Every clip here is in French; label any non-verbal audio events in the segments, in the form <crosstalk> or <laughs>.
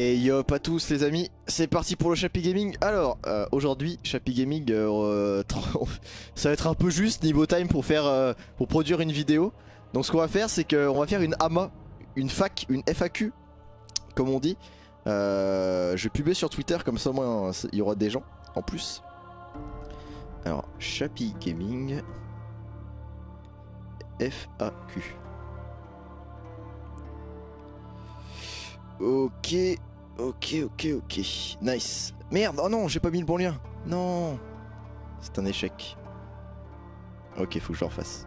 Et yo pas tous les amis, c'est parti pour le Chappie Gaming. Alors euh, aujourd'hui Chappie Gaming, euh, <laughs> ça va être un peu juste niveau time pour faire, euh, pour produire une vidéo. Donc ce qu'on va faire c'est qu'on va faire une AMA, une fac, une FAQ, comme on dit. je vais publier sur Twitter comme ça moins, hein, il y aura des gens en plus. Alors Chappy Gaming FAQ. Ok. Ok, ok, ok. Nice. Merde, oh non, j'ai pas mis le bon lien. Non. C'est un échec. Ok, faut que je fasse refasse.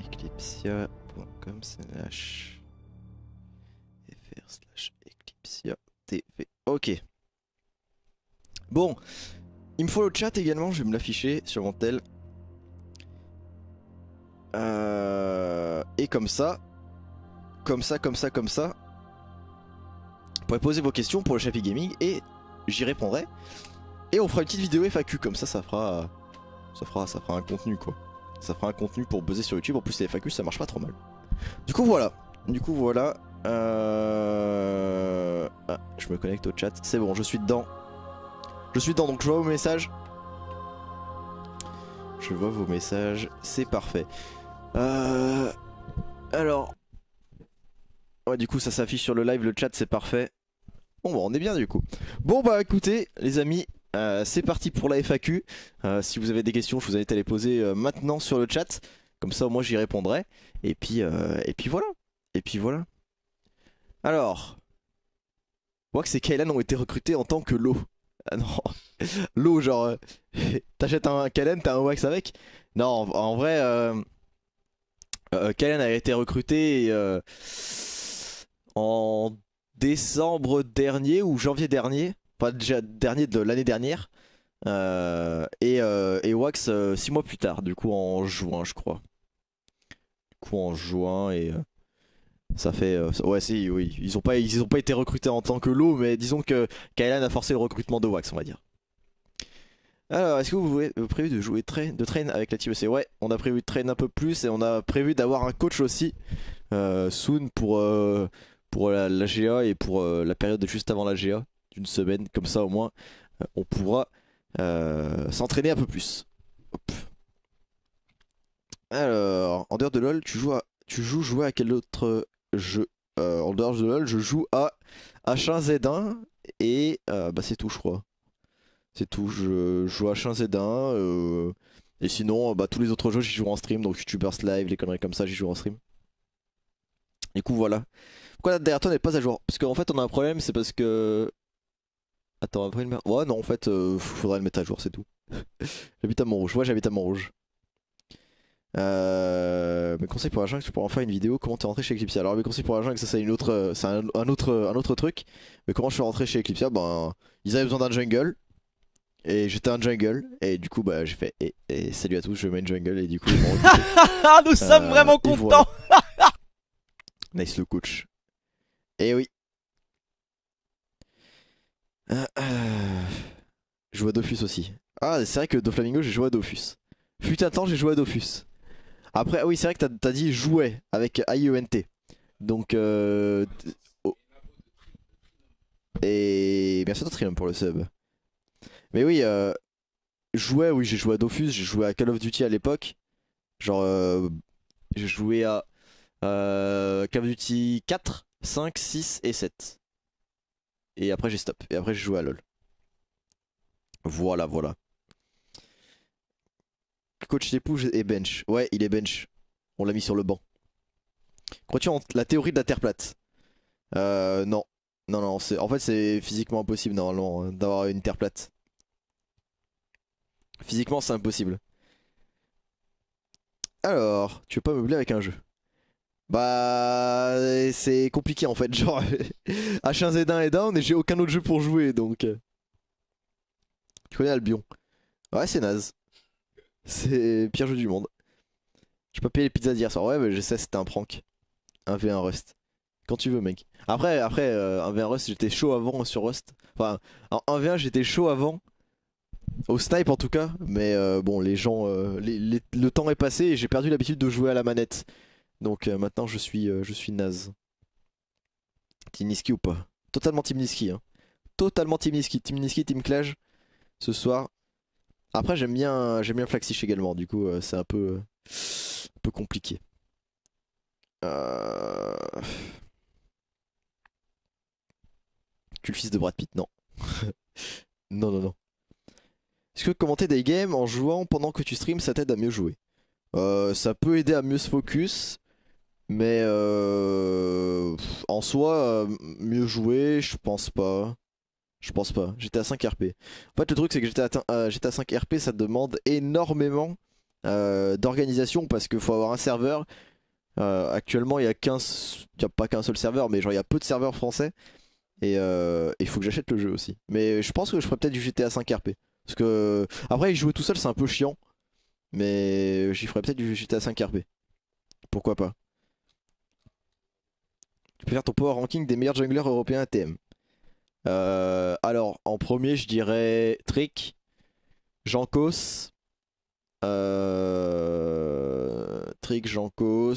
Eclipsia.com slash fr slash eclipsia tv. Ok. Bon. Il me faut le chat également, je vais me l'afficher sur mon tel. Euh, et comme ça, comme ça, comme ça, comme ça, vous pourrez poser vos questions pour le chapitre Gaming et j'y répondrai. Et on fera une petite vidéo FAQ comme ça, ça fera, ça fera, ça fera un contenu quoi. Ça fera un contenu pour buzzer sur YouTube. En plus les FAQ ça marche pas trop mal. Du coup voilà, du coup voilà. Euh... Ah, je me connecte au chat. C'est bon, je suis dedans. Je suis dedans donc je vois vos messages. Je vois vos messages, c'est parfait. Euh... Alors... Ouais, du coup, ça s'affiche sur le live, le chat, c'est parfait. Bon, bah, on est bien du coup. Bon, bah, écoutez, les amis, euh, c'est parti pour la FAQ. Euh, si vous avez des questions, je vous invite à les poser euh, maintenant sur le chat. Comme ça, moi, j'y répondrai. Et puis, et puis voilà. Et puis voilà. Alors, Wax et Kalen ont été recrutés en tant que l'eau. Ah non, l'eau, <laughs> genre, <laughs> t'achètes un Kalen, t'as un Wax avec Non, en, en vrai. Euh, euh a été recruté euh, en décembre dernier ou janvier dernier, pas déjà dernier de l'année dernière, euh, et, Wax 6 mois plus tard, du coup en juin je crois. Du coup en juin et ça fait... ouais si oui, ils ont, pas, ils ont pas été recrutés en tant que lot, mais disons que Kalen a forcé le recrutement de Wax on va dire. Alors, est-ce que vous avez prévu de jouer de train avec la team EC Ouais, on a prévu de train un peu plus et on a prévu d'avoir un coach aussi, euh, soon, pour, euh, pour la, GA et pour euh, la période juste avant la GA, d'une semaine, comme ça au moins, on pourra s'entraîner un peu plus. Alors, en dehors de LoL, tu joues, à, tu joues jouer à quel autre jeu En dehors de LoL, je joue à H1Z1 et bah, c'est tout, je crois. C'est tout. Je, joue à 1 Z1. Euh, et sinon, bah, tous les autres jeux, j'y joue en stream. Donc, YouTubers Live, les conneries comme ça, j'y joue en stream. Du coup, voilà. Pourquoi derrière toi n'est pas à jour Parce qu'en fait, on a un problème, c'est parce que. Attends, après une merde. Ouais, non, en fait, euh, faudrait le mettre à jour, c'est tout. <laughs> j'habite à Montrouge. Ouais, j'habite à Montrouge. Euh, mes conseils pour Ajax, tu pourras en faire une vidéo. Comment t'es rentré chez Eclipse Alors, mes conseils pour Ajax, ça c'est une autre, euh, c'est un, autre, un autre truc. Mais comment je suis rentré chez Eclipse Ben, ils avaient besoin d'un jungle. Et j'étais un jungle, et du coup, bah, j'ai fait et, salut à tous, je mets jungle, et du coup, <laughs> nous euh, sommes vraiment contents! <laughs> nice le coach. Et eh oui. Euh, euh, je Dofus aussi. Ah, c'est vrai que Doflamingo, j'ai joué à Dofus. Putain un temps, j'ai joué à Dofus. Après, ah oui, c'est vrai que t'as dit jouer avec IENT. Donc, euh. Oh. Et merci à toi, pour le sub. Mais oui, euh, jouais, oui, j'ai joué à Dofus, j'ai joué à Call of Duty à l'époque. Genre, euh, j'ai joué à Call of Duty 4, 5, 6 et 7. Et après, j'ai stop. Et après, j'ai joué à LoL. Voilà, voilà. Coach pouges est bench. Ouais, il est bench. On l'a mis sur le banc. Crois-tu en la théorie de la Terre plate Euh, non. Non, non, en fait, c'est physiquement impossible normalement hein, d'avoir une Terre plate. Physiquement, c'est impossible. Alors, tu veux pas me meubler avec un jeu Bah, c'est compliqué en fait. <laughs> Genre, H1Z1 est down et j'ai aucun autre jeu pour jouer donc. Euh. Tu connais Albion Ouais, c'est naze. C'est pire jeu du monde. J'ai pas payer les pizzas d'hier soir. Ouais, mais je sais, c'était un prank. Un V1 Rust. Quand tu veux, mec. Après, après euh, un V1 Rust, j'étais chaud avant sur Rust. Enfin, 1 V1, j'étais chaud avant. Au snipe en tout cas, mais euh, bon, les gens, euh, le temps est passé et j'ai perdu l'habitude de jouer à la manette. Donc euh, maintenant je suis, je suis naze. Team Niski ou pas Totalement Team Niski. Hein. Totalement Team Niski. Team Niski, Team Clash. Ce soir. Après j'aime bien, Flaxish également. Du coup c'est un peu, peu compliqué. Tu le fils de Brad Pitt Non. <laughs> non, non, non. Est-ce que commenter des games en jouant pendant que tu streams, ça t'aide à mieux jouer euh, Ça peut aider à mieux se focus, mais euh, en soi, euh, mieux jouer, je pense pas. Je pense pas. GTA à 5 RP. En fait, le truc, c'est que GTA 5 RP, ça demande énormément d'organisation parce qu'il faut avoir un serveur. actuellement, il n'y a, a pas qu'un seul serveur, mais genre, il y a peu de serveurs français. Et il faut que j'achète le jeu aussi. Mais je pense que je ferais peut-être du GTA 5 RP. Parce que après jouait tout seul c'est un peu chiant. Mais j'y ferais peut-être du GTA 5 RP. Pourquoi pas Tu peux faire ton power ranking des meilleurs junglers européens ATM. Euh, alors en premier je dirais Trick, Jankos, euh, Trick, Jankos,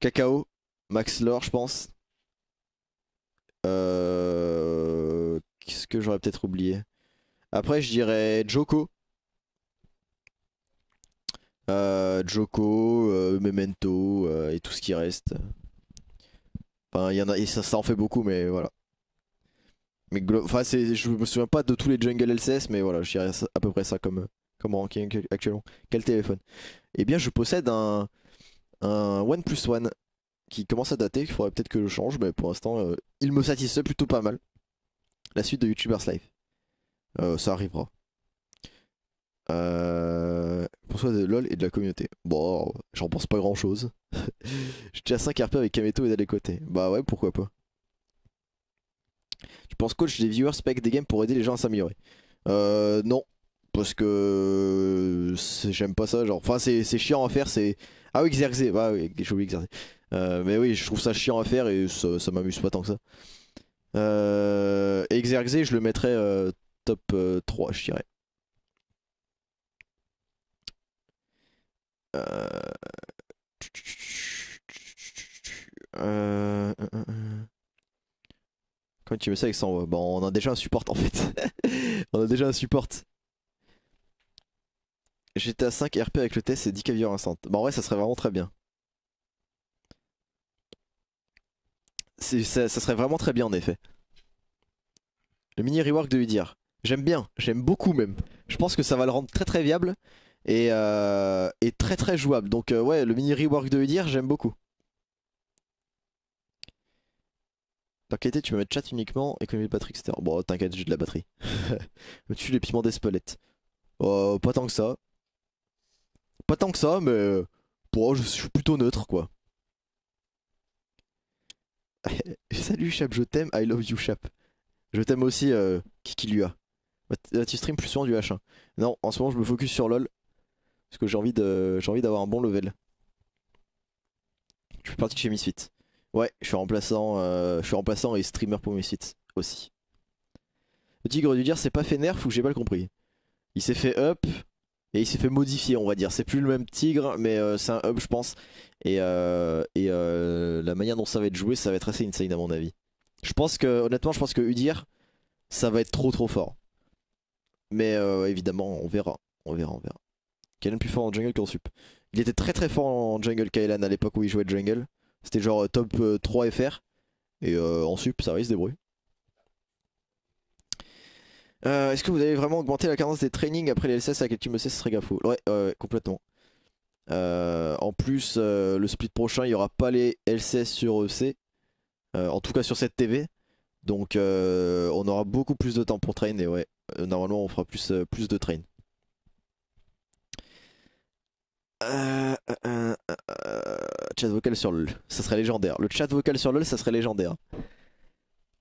Cacao, Max Lore je pense. Euh, qu'est-ce que j'aurais peut-être oublié après, je dirais Joko. Euh, Joko, euh, Memento euh, et tout ce qui reste. Enfin, il y en a, ça, en fait beaucoup, mais voilà. Mais enfin, je me souviens pas de tous les jungle LCS, mais voilà, je dirais à peu près ça comme, comme ranking actuellement. Quel téléphone Eh bien, je possède un, un OnePlus One qui commence à dater, il faudrait peut-être que je change, mais pour l'instant, il me satisfait plutôt pas mal. La suite de YouTubers Live. Euh, ça arrivera. Euh, pour soi de LOL et de la communauté. Bon, j'en pense pas grand chose. <laughs> tiens à 5 RP avec Kameto et d'aller côté. Bah ouais, pourquoi pas. Tu penses, coach, des viewers spec des games pour aider les gens à s'améliorer Euh, non. Parce que j'aime pas ça. Genre, enfin, c'est chiant à faire. C'est. Ah oui, exercer. Bah oui, j'ai oublié exercer. Euh, mais oui, je trouve ça chiant à faire et ça, m'amuse pas tant que ça. Euh, exercer, je le mettrais euh, top 3, euh, je dirais. Euh... Quand euh, tu me ça avec 100 Bon, on a déjà un support en fait. <laughs> on a déjà un support. J'étais à 5 RP avec le test et 10 caviar instant. Bah en ça serait vraiment très bien. Ça, ça, serait vraiment très bien en effet. Le mini rework de lui dire. J'aime bien, j'aime beaucoup même. Je pense que ça va le rendre très très viable et, euh, très très jouable. Donc euh, ouais, le mini rework de Udir, j'aime beaucoup. T'inquiète, tu peux mettre chat uniquement, économie de batterie, etc. Bon, t'inquiète, j'ai de la batterie. Me <laughs> tue les piments d'Espelette. Euh, pas tant que ça. Pas tant que ça, mais... Euh, bon, je suis plutôt neutre, quoi. <laughs> Salut, Chap, je t'aime. I love you, Chap. Je t'aime aussi, euh, Kikilua. Bah, tu stream plus souvent du H1. Hein. Non, en ce moment, je me focus sur LoL. Parce que j'ai envie d'avoir un bon level. Je suis parti de chez Misfit. Ouais, je suis remplaçant, euh, je suis remplaçant et streamer pour Misfit aussi. Le tigre du dire c'est pas fait nerf ou j'ai pas mal compris. Il s'est fait up et il s'est fait modifier, on va dire. C'est plus le même tigre, mais euh, c'est un up, je pense. Et, euh, et la manière dont ça va être joué, ça va être assez insane à mon avis. Je pense que, honnêtement, je pense que Udir, ça va être trop trop fort. Mais euh, évidemment, on verra. On verra, on verra. Kaelen plus fort en jungle qu'en sup. Il était très très fort en jungle Kylan à l'époque où il jouait jungle. C'était genre euh, top 3 euh, FR. Et en sup, ça va, il se débrouille. Est-ce que vous avez vraiment augmenté la cadence des trainings après les LCS avec le me Ce serait gaffe. Ouais, complètement. en plus, le split prochain, il n'y aura pas les LCS sur EC. en tout cas sur cette TV. Donc on aura beaucoup plus de temps pour trainer, ouais. Euh, normalement on fera plus, euh, plus de train. Euh, chat vocal sur LOL, ça serait légendaire. Le chat vocal sur LOL, ça serait légendaire.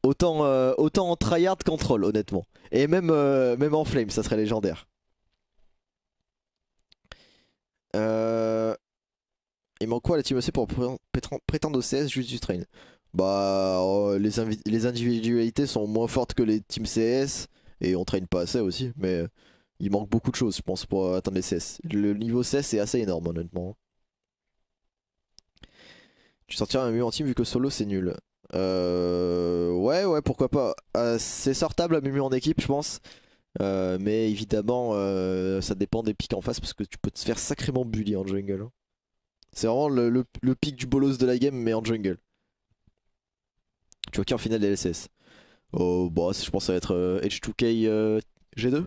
Autant, autant en tryhard qu'en troll, honnêtement. Et même, même en flame, ça serait légendaire. Il manque quoi la team OC pour prétendre au CS juste du train Bah, les, les individualités sont moins fortes que les teams CS et on traîne pas assez aussi, mais il manque beaucoup de choses, je pense, pour atteindre les CS. Le niveau CS est assez énorme, honnêtement. Tu sortiras un mieux en team vu que solo c'est nul. Euh, ouais, ouais, pourquoi pas. Euh, c'est sortable à mieux en équipe, je pense. Euh, mais évidemment, ça dépend des pics en face parce que tu peux te faire sacrément bully en jungle. Hein. C'est vraiment le, pic du bolos de la game, mais en jungle. Tu vois qui en finale des CS Oh, bah, je pense être H2K euh, euh, G2.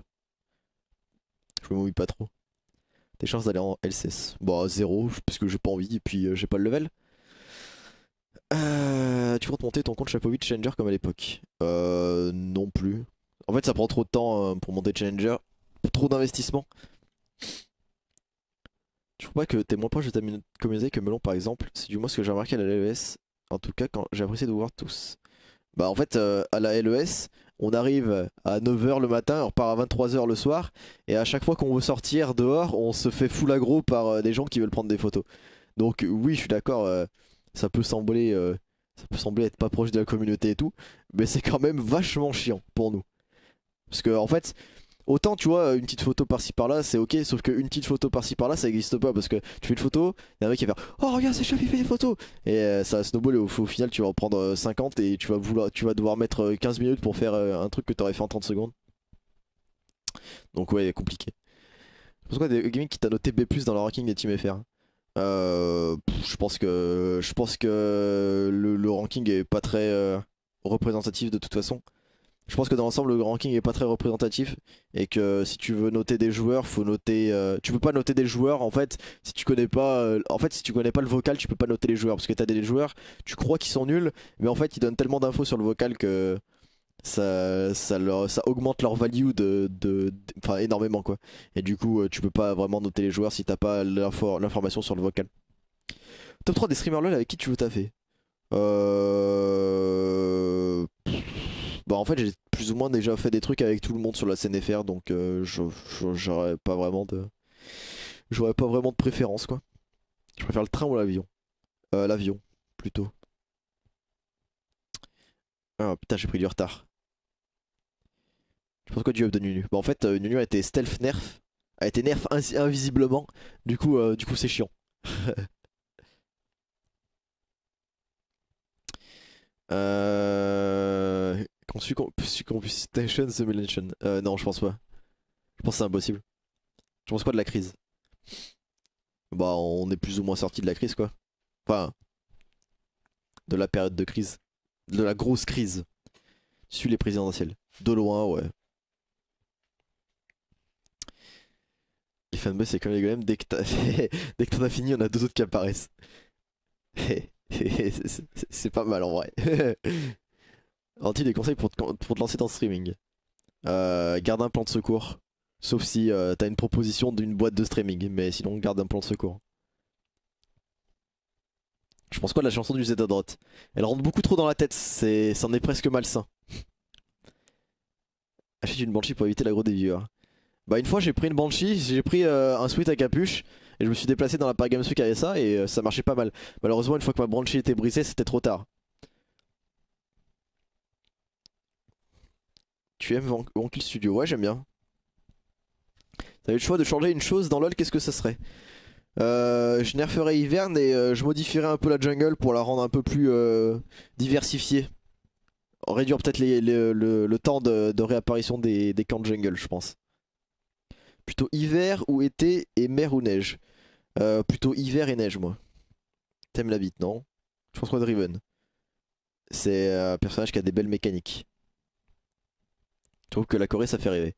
Je me mouille pas trop. Des chances d'aller en LCS. Bah, zéro, parce que j'ai pas envie et puis euh, j'ai pas le level. Euh, tu comptes monter ton compte 8 Challenger comme à l'époque euh, Non plus. En fait, ça prend trop de temps pour monter Challenger. Trop d'investissement. Je trouve pas que t'es moins proche de ta communauté que Melon par exemple C'est du moins ce que j'ai remarqué à la LES. En tout cas, quand j'ai apprécié de vous voir tous. Bah en fait euh, à la LES on arrive à 9h le matin, on repart à 23h le soir et à chaque fois qu'on veut sortir dehors on se fait full aggro par euh, des gens qui veulent prendre des photos. Donc oui je suis d'accord euh, ça peut sembler ça peut sembler être pas proche de la communauté et tout mais c'est quand même vachement chiant pour nous. Parce que en fait Autant, tu vois, une petite photo par-ci par-là, c'est ok, sauf qu'une petite photo par-ci par-là, ça existe pas parce que tu fais une photo, il y a un mec qui va faire Oh, regarde, c'est chef, il fait des photos Et euh, ça va snowball et au, final, tu vas en prendre 50 euh, et tu vas, vouloir, tu vas devoir mettre 15 euh, minutes pour faire un truc que tu aurais fait en 30 secondes. Donc, ouais, compliqué. Pourquoi des gaming qui t'a noté B dans le ranking des teams FR je pense que je pense que le, ranking est pas très représentatif de toute façon je pense que dans l'ensemble, le ranking est pas très représentatif et que si tu veux noter des joueurs, faut noter. Euh, tu peux pas noter des joueurs en fait si tu connais pas. Euh, en fait, si tu connais pas le vocal, tu peux pas noter les joueurs parce que tu as des joueurs, tu crois qu'ils sont nuls, mais en fait, ils donnent tellement d'infos sur le vocal que ça, ça, augmente leur value de, énormément quoi. Et du coup, euh, tu peux pas vraiment noter les joueurs si t'as pas l'information sur le vocal. Top 3 des streamers LOL avec qui tu veux taffer euh... Bah en fait j'ai plus ou moins déjà fait des trucs avec tout le monde sur la scène FR donc euh, j'aurais pas vraiment de j'aurais pas vraiment de préférence quoi. Je préfère le train ou l'avion. Euh, l'avion plutôt. Ah putain j'ai pris du retard. Je pense quoi du UP de Nunu. Bah en fait euh, Nunu a été stealth nerf, a été nerf invisiblement. Du coup euh, du coup c'est chiant. <laughs> euh quand Station Simulation. Euh, non, je pense pas. Je pense que c'est impossible. Je pense quoi de la crise Bah, on est plus ou moins sorti de la crise, quoi. Enfin, de la période de crise. De la grosse crise. Sur les présidentielles. De loin, ouais. Les fanboys, c'est comme les golems. <laughs> Dès que t'en as fini, on a deux autres qui apparaissent. <laughs> c'est pas mal en vrai. <laughs> Un des conseils pour te, lancer dans le streaming euh, Garde un plan de secours. Sauf si euh, t'as une proposition d'une boîte de streaming, mais sinon garde un plan de secours. Je pense quoi de la chanson du Zeta droite Elle rentre beaucoup trop dans la tête, c'est, c'en est presque malsain. <laughs> Achète une Banshee pour éviter l'agro des viewers. Bah une fois j'ai pris une Banshee, j'ai pris euh, un sweat à capuche, et je me suis déplacé dans la Paris Games Week ça, et ça marchait pas mal. Malheureusement une fois que ma Banshee était brisée, c'était trop tard. Tu aimes Vanquil Studio Ouais, j'aime bien. eu le choix de changer une chose dans LoL, qu'est-ce que ça serait euh, Je nerferais Hiverne et euh, je modifierais un peu la jungle pour la rendre un peu plus euh, diversifiée. Réduire peut-être le, temps de, réapparition des, camps de jungle, je pense. Plutôt hiver ou été et mer ou neige Plutôt hiver et neige, moi. T'aimes la bite, non Je pense quoi Driven. C'est un personnage qui a des belles mécaniques. Je trouve que la Corée, ça fait rêver.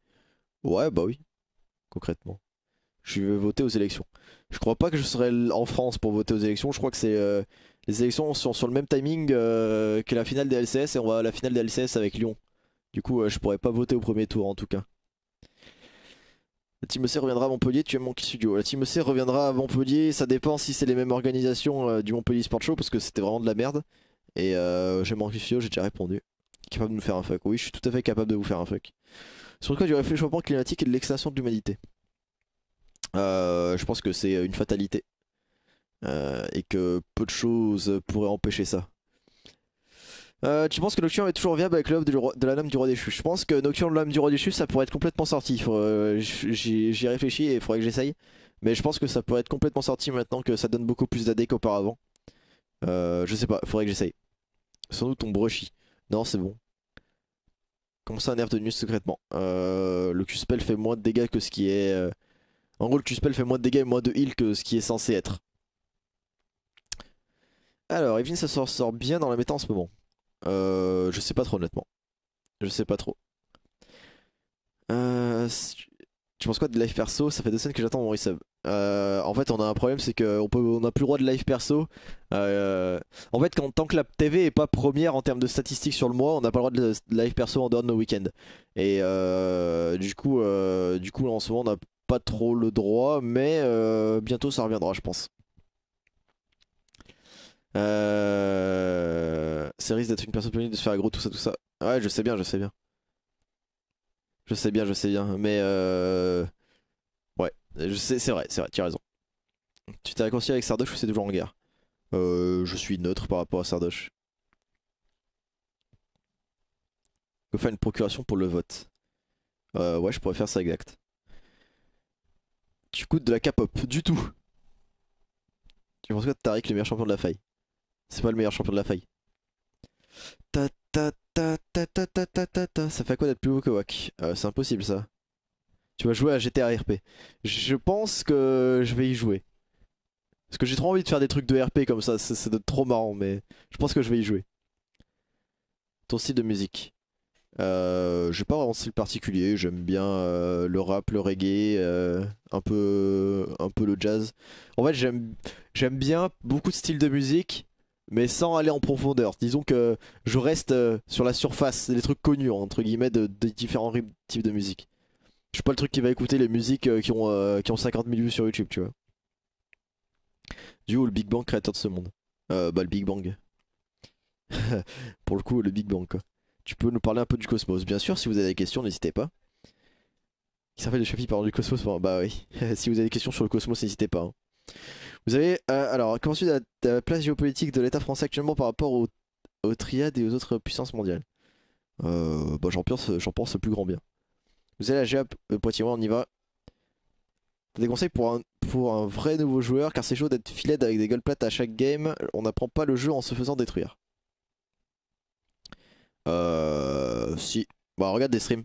Ouais, bah oui. Concrètement. Je vais voter aux élections. Je crois pas que je serai en France pour voter aux élections. Je crois que c'est. Euh, les élections sont sur le même timing euh, que la finale des LCS et on va à la finale des LCS avec Lyon. Du coup, euh, je pourrais pas voter au premier tour en tout cas. La Team EC reviendra à Montpellier, tu es mon studio. La Team EC reviendra à Montpellier, ça dépend si c'est les mêmes organisations du Montpellier Sport Show parce que c'était vraiment de la merde. Et j'ai mon studio, j'ai déjà répondu capable de nous faire un fuck. Oui, je suis tout à fait capable de vous faire un fuck. Sur le du réfléchissement climatique et de l'extinction de l'humanité. Euh, je pense que c'est une fatalité. Euh, et que peu de choses pourraient empêcher ça. Euh, tu penses que Nocturne est toujours viable avec l'œuvre de, la lame du roi des chus, Je pense que Nocturne, de lame du roi des chutes, ça pourrait être complètement sorti. J'y réfléchi et il faudrait que j'essaye. Mais je pense que ça pourrait être complètement sorti maintenant que ça donne beaucoup plus d'AD qu'auparavant. je sais pas, il faudrait que j'essaye. Sans doute ton brushy Non, c'est bon. Comment ça, un nerf de Nus secrètement euh, Le Q-Spell fait moins de dégâts que ce qui est... Euh, en gros, le Q-Spell fait moins de dégâts et moins de heal que ce qui est censé être. Alors, Evine ça sort, sort bien dans la méta en ce moment. Euh, je sais pas trop, honnêtement. Je sais pas trop. Euh, je pense quoi de live perso Ça fait deux semaines que j'attends mon resub. en fait, on a un problème, c'est qu'on on n'a plus le droit de live perso. Euh, en fait, tant que la TV est pas première en termes de statistiques sur le mois, on n'a pas le droit de live perso en dehors de nos week-ends. Et euh, du coup, euh, du coup, en ce moment, on n'a pas trop le droit, mais bientôt ça reviendra, je pense. C'est risque d'être une personne planée de se faire aggro, tout ça, tout ça. Ouais, je sais bien, je sais bien. Je sais bien, je sais bien. Mais euh... ouais, c'est vrai, c'est vrai, tu as raison. Tu t'es réconcilié avec Sardoche ou c'est toujours en guerre euh, Je suis neutre par rapport à Sardoche. Je faire une procuration pour le vote. Euh, ouais, je pourrais faire ça exact. Tu coûtes de la k du tout. Tu penses quoi de Tariq, le meilleur champion de la faille C'est pas le meilleur champion de la faille. Ta Ça fait quoi d'être plus haut que Wack euh, C'est impossible ça. Tu vas jouer à GTA RP. Je pense que je vais y jouer. Parce que j'ai trop envie de faire des trucs de RP comme ça, c'est trop marrant, mais je pense que je vais y jouer. Ton style de musique euh, J'ai pas vraiment de style particulier, j'aime bien euh, le rap, le reggae, euh, un, peu, un peu le jazz. En fait, j'aime bien beaucoup de styles de musique, mais sans aller en profondeur. Disons que je reste euh, sur la surface, des trucs connus, entre guillemets, des de différents types de musique. Je suis pas le truc qui va écouter les musiques euh, qui, ont, euh, qui ont 50 000 vues sur YouTube, tu vois. Du ou le Big Bang créateur de ce monde. Euh, bah, le Big Bang. <laughs> Pour le coup, le Big Bang, quoi. Tu peux nous parler un peu du cosmos. Bien sûr, si vous avez des questions, n'hésitez pas. Qui s'appelle le chapitre parlant du cosmos Bah oui. <laughs> si vous avez des questions sur le cosmos, n'hésitez pas. Hein. Vous avez, euh, alors, comment suit la, la, place géopolitique de l'État français actuellement par rapport aux au triades et aux autres puissances mondiales euh, bah, J'en pense, le plus grand bien. Vous avez la GAP euh, Poitiers, on y va. Des conseils pour un, pour un vrai nouveau joueur, car c'est chaud d'être filet avec des gueules plates à chaque game. On n'apprend pas le jeu en se faisant détruire. Euh. Si. Bah, regarde des streams.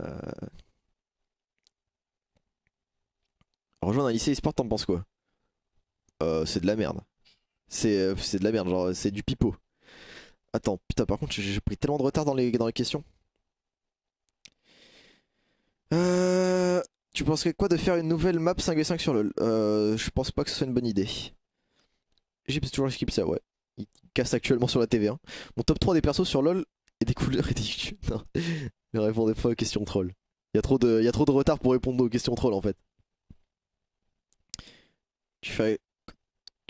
Euh. Rejoindre un lycée e-sport, t'en penses quoi euh, C'est de la merde. Euh, c'est de la merde, genre c'est du pipeau. Attends, putain, par contre, j'ai pris tellement de retard dans les, dans les questions. Euh, tu penserais quoi de faire une nouvelle map 5v5 sur LoL euh, Je pense pas que ce soit une bonne idée. J'ai toujours skip ça, ouais. Il casse actuellement sur la TV1. Mon top 3 des persos sur LoL et des couleurs et des YouTube. <laughs> Non, ne répondez pas aux questions troll. Il trop de, il y a trop de retard pour répondre aux questions troll en fait. Tu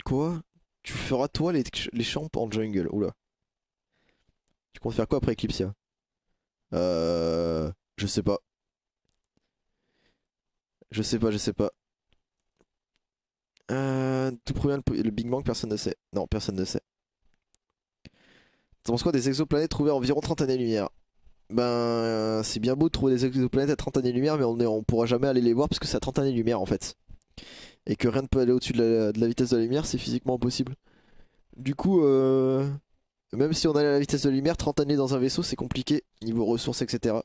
Quoi Tu feras toi les, les champs en jungle. Oula. Tu comptes faire quoi après Eclipsia Euh. Je sais pas. Je sais pas, je sais pas. Euh, tout premier, le Big Bang, personne ne sait. Non, personne ne sait. T'en penses quoi des exoplanètes trouvées à environ 30 années-lumière Ben, euh, c'est bien beau de trouver des exoplanètes à 30 années-lumière, mais on, ne on pourra jamais aller les voir parce que c'est à 30 années-lumière en fait et que rien ne peut aller au-dessus de, la vitesse de la lumière, c'est physiquement impossible. Du coup, euh, même si on allait à la vitesse de la lumière, 30 années dans un vaisseau, c'est compliqué, niveau ressources, etc.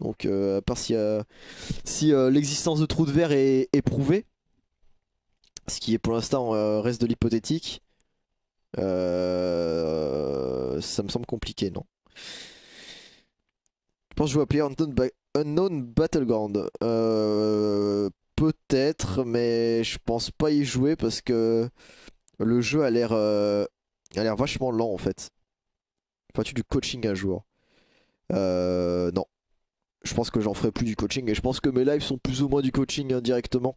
Donc, euh, à part si, euh, si l'existence de trous de verre est, prouvée, ce qui est pour l'instant reste de l'hypothétique, ça me semble compliqué, non Je pense que je vais appeler Unknown, Unknown Battleground peut-être, mais je pense pas y jouer parce que le jeu a l'air euh, a l'air vachement lent en fait. Pas tu du coaching un jour euh, Non. Je pense que j'en ferai plus du coaching et je pense que mes lives sont plus ou moins du coaching indirectement.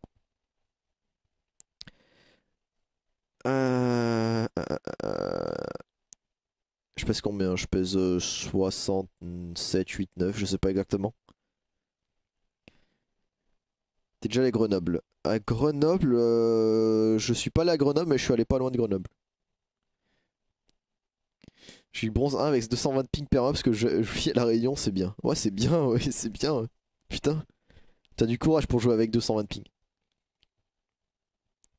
Hein, euh, je pèse combien Je pèse 67, 8, 9, je sais pas exactement. T'es déjà allé à Grenoble. À Grenoble, euh, je suis pas allé à Grenoble, mais je suis allé pas loin de Grenoble. J'ai eu bronze 1 avec 220 ping per parce que je, je à la Réunion, c'est bien. Ouais, c'est bien, <laughs> ouais, c'est bien. Putain, t'as du courage pour jouer avec 220 ping.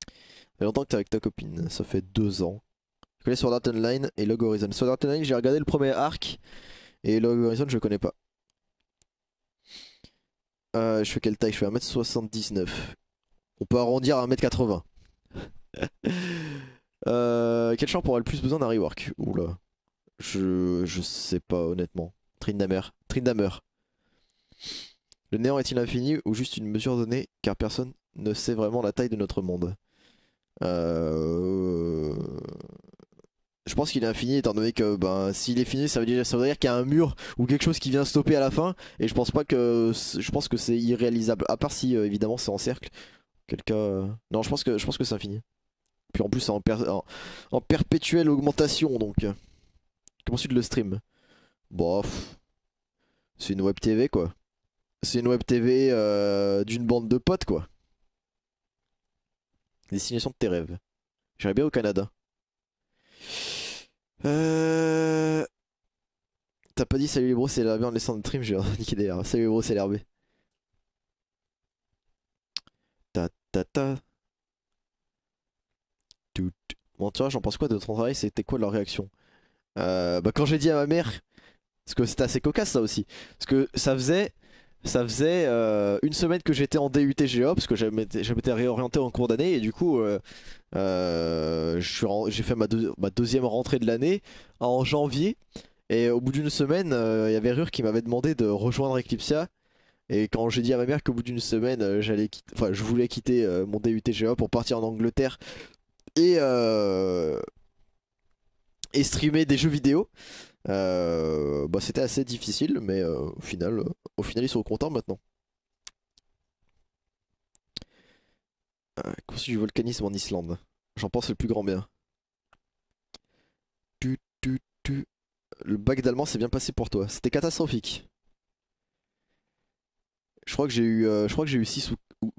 Ça fait longtemps que t'es avec ta copine, ça fait deux ans. Je connais Sword Art Online et Log Horizon. Sword Art Online, j'ai regardé le premier arc et Log Horizon, je connais pas. Euh, je fais quelle taille Je fais 1m79. On peut arrondir à 1m80. <laughs> euh, Quel champ aura le plus besoin d'un rework Oula. Je, je sais pas, honnêtement. Trindamer. Trindamer. Le néant est-il infini ou juste une mesure donnée Car personne ne sait vraiment la taille de notre monde. Euh je pense qu'il est infini étant donné que ben s'il est fini ça veut dire ça veut dire qu'il y a un mur ou quelque chose qui vient stopper à la fin et je pense pas que je pense que c'est irréalisable à part si euh, évidemment c'est en cercle quelqu'un euh, non je pense que je pense que c'est infini puis en plus c'est en, en, perpétuelle augmentation donc euh. comment tu le stream bof bah, c'est une web TV quoi c'est une web TV d'une bande de potes quoi destination de tes rêves j'irais bien au Canada euh, t'as pas dit salut les bros, c'est l'herbe en laissant le stream j'ai niqué derrière. Salut les bros, c'est l'herbe Ta ta ta. Tout. Bon, tu vois, j'en pense quoi de ton travail C'était quoi leur réaction euh, Bah, quand j'ai dit à ma mère, parce que c'était assez cocasse ça aussi, parce que ça faisait ça faisait euh, une semaine que j'étais en DUTGO parce que j'avais été réorienté en cours d'année et du coup euh, euh, j'ai fait ma, deuxième rentrée de l'année en janvier et au bout d'une semaine il y avait Rur qui m'avait demandé de rejoindre Eclipsia et quand j'ai dit à ma mère qu'au bout d'une semaine j'allais je voulais quitter mon DUTGO pour partir en Angleterre et et streamer des jeux vidéo euh, bah, c'était assez difficile, mais euh, au, final, euh, au final, ils sont contents maintenant. cause du volcanisme en Islande. J'en pense le plus grand bien. Tu, tu, tu. Le bac d'allemand s'est bien passé pour toi. C'était catastrophique. Je crois que j'ai eu, eu 6 ou,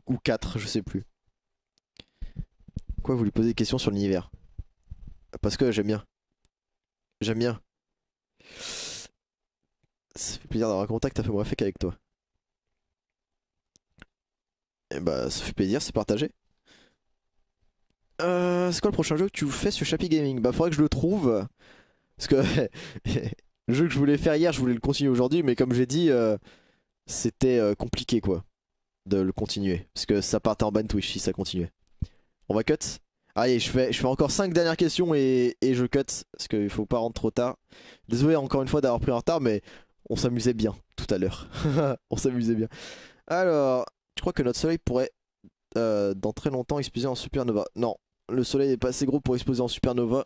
ou, 4, je sais plus. Pourquoi vous lui posez des questions sur l'univers Parce que j'aime bien. J'aime bien. Ça fait plaisir d'avoir un contact un peu moins fait qu'avec toi. Et eh bah, ça fait plaisir, c'est partagé. Euh, c'est quoi le prochain jeu que tu fais sur Chappy Gaming Bah, faudrait que je le trouve. Parce que <laughs> le jeu que je voulais faire hier, je voulais le continuer aujourd'hui, mais comme j'ai dit, euh, c'était euh, compliqué quoi de le continuer. Parce que ça partait en ban Twitch si ça continuait. On va cut Allez, je fais, je fais encore 5 dernières questions et, je cut, parce qu'il faut pas rentrer trop tard. Désolé encore une fois d'avoir pris en retard, mais on s'amusait bien tout à l'heure. <laughs> on s'amusait bien. Alors, tu crois que notre soleil pourrait, euh, dans très longtemps, exploser en supernova Non, le soleil n'est pas assez gros pour exploser en supernova.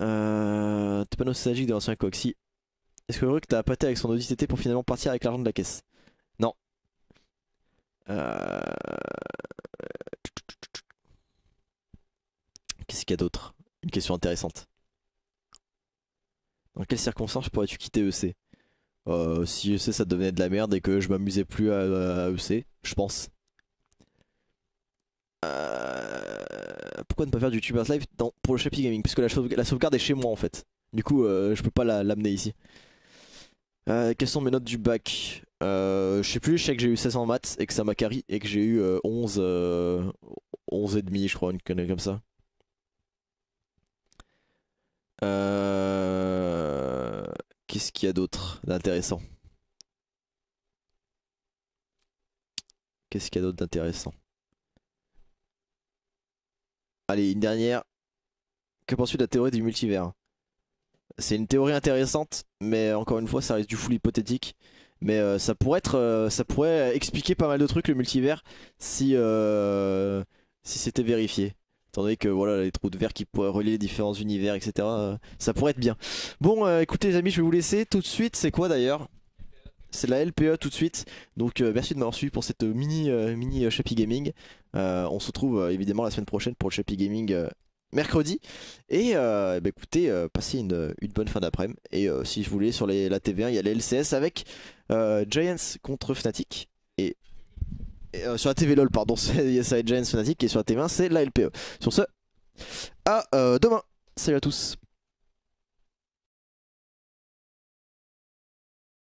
Euh, t'es pas nostalgique de l'ancien coxy. Est-ce que tu que t'as pâté avec son audit pour finalement partir avec l'argent de la caisse Non. Euh... Qu'est-ce qu'il y a d'autre Une question intéressante. Dans quelles circonstances pourrais-tu quitter EC euh, Si EC ça devenait de la merde et que je m'amusais plus à, EC, je pense. Euh, pourquoi ne pas faire du Tubers Live dans... pour le Shaping Gaming Puisque la, sauvegarde est chez moi en fait. Du coup, euh, je peux pas l'amener ici. quelles sont mes notes du bac Je sais plus, je sais que j'ai eu 16 en maths et que ça m'a carré et que j'ai eu 11, 11 et demi, je crois, une connerie comme ça. Euh, qu'est-ce qu'il y a d'autre d'intéressant Qu'est-ce qu'il y a d'autre d'intéressant Allez, une dernière. Que penses-tu de la théorie du multivers C'est une théorie intéressante, mais encore une fois, ça reste du full hypothétique. Mais euh, ça pourrait être, euh, ça pourrait expliquer pas mal de trucs le multivers si si c'était vérifié. Étant donné que voilà les trous de verre qui pourraient relier différents univers, etc. Euh, ça pourrait être bien. Bon, euh, écoutez les amis, je vais vous laisser tout de suite. C'est quoi d'ailleurs C'est la LPE tout de suite. Donc euh, merci de m'avoir suivi pour cette mini mini Chappy Gaming. on se retrouve évidemment la semaine prochaine pour le Chappy Gaming mercredi. Et eh ben, écoutez, passez une, bonne fin d'après-midi. Et si je voulais sur la TV1, il y a les LCS avec Giants contre Fnatic. Et euh, sur la TV LOL, pardon, <laughs> c'est Giants Fnatic, et sur la TV1, c'est la LPE. Sur ce, à euh, demain. Salut à tous.